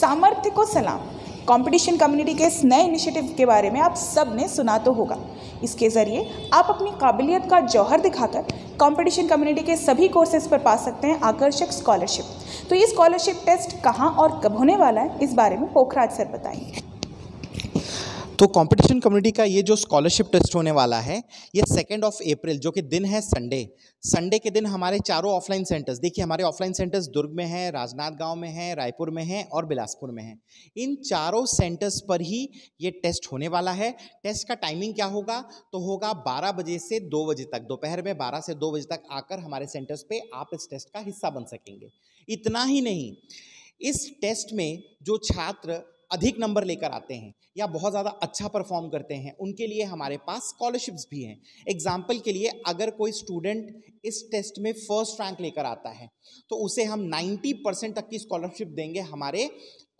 सामर्थ्य को सलाम कंपटीशन कम्युनिटी के इस नए इनिशिएटिव के बारे में आप सब ने सुना तो होगा इसके ज़रिए आप अपनी काबिलियत का जौहर दिखाकर कंपटीशन कम्युनिटी के सभी कोर्सेज पर पा सकते हैं आकर्षक स्कॉलरशिप तो ये स्कॉलरशिप टेस्ट कहाँ और कब होने वाला है इस बारे में पोखराज सर बताएंगे तो कंपटीशन कम्युनिटी का ये जो स्कॉलरशिप टेस्ट होने वाला है ये सेकेंड ऑफ अप्रैल जो कि दिन है संडे संडे के दिन हमारे चारों ऑफलाइन सेंटर्स देखिए हमारे ऑफलाइन सेंटर्स दुर्ग में हैं राजनांदगांव में हैं रायपुर में हैं और बिलासपुर में हैं इन चारों सेंटर्स पर ही ये टेस्ट होने वाला है टेस्ट का टाइमिंग क्या होगा तो होगा बारह बजे से दो बजे तक दोपहर में बारह से दो बजे तक आकर हमारे सेंटर्स पर आप इस टेस्ट का हिस्सा बन सकेंगे इतना ही नहीं इस टेस्ट में जो छात्र अधिक नंबर लेकर आते हैं या बहुत ज़्यादा अच्छा परफॉर्म करते हैं उनके लिए हमारे पास स्कॉलरशिप्स भी हैं एग्जाम्पल के लिए अगर कोई स्टूडेंट इस टेस्ट में फर्स्ट रैंक लेकर आता है तो उसे हम 90 परसेंट तक की स्कॉलरशिप देंगे हमारे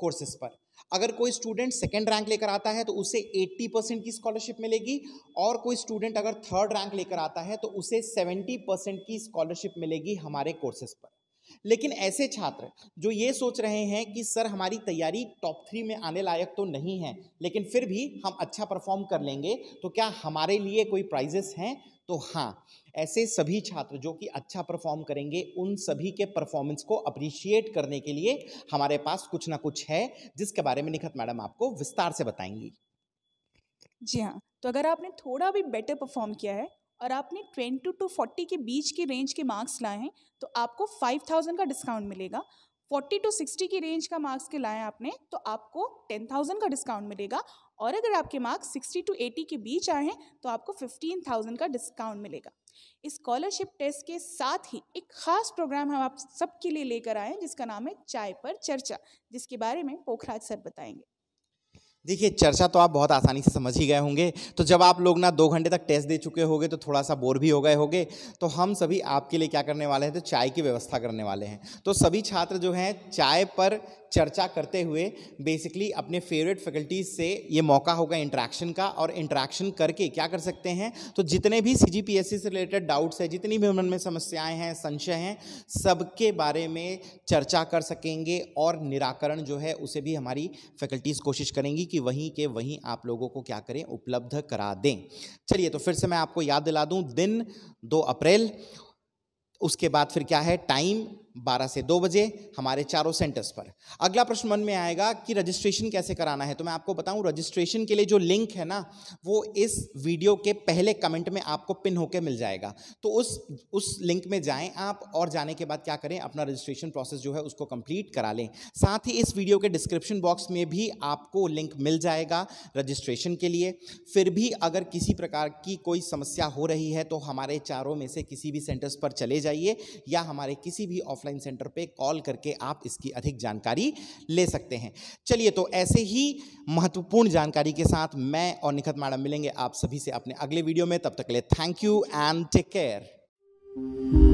कोर्सेज पर अगर कोई स्टूडेंट सेकेंड रैंक लेकर आता है तो उसे 80 परसेंट की स्कॉलरशिप मिलेगी और कोई स्टूडेंट अगर थर्ड रैंक लेकर आता है तो उसे 70 परसेंट की स्कॉलरशिप मिलेगी हमारे कोर्सेज पर लेकिन ऐसे छात्र जो ये सोच रहे हैं कि सर हमारी तैयारी टॉप थ्री में आने लायक तो नहीं है लेकिन फिर भी हम अच्छा परफॉर्म कर लेंगे तो क्या हमारे लिए कोई प्राइजेस हैं तो हाँ ऐसे सभी छात्र जो कि अच्छा परफॉर्म करेंगे उन सभी के परफॉर्मेंस को अप्रिशिएट करने के लिए हमारे पास कुछ ना कुछ है जिसके बारे में निखत मैडम आपको विस्तार से बताएंगी जी हाँ तो अगर आपने थोड़ा भी बेटर परफॉर्म किया है और आपने ट्वेंटी टू फोर्टी के बीच की रेंज के मार्क्स लाए हैं तो आपको फाइव थाउजेंड का डिस्काउंट मिलेगा फोर्टी टू सिक्सटी की रेंज का मार्क्स के लाए आपने तो आपको टेन थाउजेंड का डिस्काउंट मिलेगा और अगर आपके मार्क्स सिक्सटी टू एटी के बीच आए हैं तो आपको फिफ्टीन थाउजेंड का डिस्काउंट मिलेगा स्कॉलरशिप टेस्ट के साथ ही एक खास प्रोग्राम हम आप सबके लिए लेकर आए हैं जिसका नाम है चाय पर चर्चा जिसके बारे में पोखराज सर बताएंगे देखिए चर्चा तो आप बहुत आसानी से समझ ही गए होंगे तो जब आप लोग ना दो घंटे तक टेस्ट दे चुके होंगे तो थोड़ा सा बोर भी हो गए होंगे तो हम सभी आपके लिए क्या करने वाले हैं तो चाय की व्यवस्था करने वाले हैं तो सभी छात्र जो हैं चाय पर चर्चा करते हुए बेसिकली अपने फेवरेट फैकल्टीज़ से ये मौका होगा इंट्रैक्शन का और इंट्रैक्शन करके क्या कर सकते हैं तो जितने भी सी जी से रिलेटेड डाउट्स हैं जितनी भी मन में समस्याएं हैं संशय हैं सबके बारे में चर्चा कर सकेंगे और निराकरण जो है उसे भी हमारी फैकल्टीज़ कोशिश करेंगी कि वहीं के वहीं आप लोगों को क्या करें उपलब्ध करा दें चलिए तो फिर से मैं आपको याद दिला दूँ दिन दो अप्रैल उसके बाद फिर क्या है टाइम 12 से 2 बजे हमारे चारों सेंटर्स पर अगला प्रश्न मन में आएगा कि रजिस्ट्रेशन कैसे कराना है तो मैं आपको बताऊं रजिस्ट्रेशन के लिए जो लिंक है ना वो इस वीडियो के पहले कमेंट में आपको पिन होकर मिल जाएगा तो उस उस लिंक में जाएं आप और जाने के बाद क्या करें अपना रजिस्ट्रेशन प्रोसेस जो है उसको कंप्लीट करा लें साथ ही इस वीडियो के डिस्क्रिप्शन बॉक्स में भी आपको लिंक मिल जाएगा रजिस्ट्रेशन के लिए फिर भी अगर किसी प्रकार की कोई समस्या हो रही है तो हमारे चारों में से किसी भी सेंटर्स पर चले जाइए या हमारे किसी भी ऑफिस ऑफलाइन सेंटर पे कॉल करके आप इसकी अधिक जानकारी ले सकते हैं चलिए तो ऐसे ही महत्वपूर्ण जानकारी के साथ मैं और निखत मैडम मिलेंगे आप सभी से अपने अगले वीडियो में तब तक के लिए thank you and take care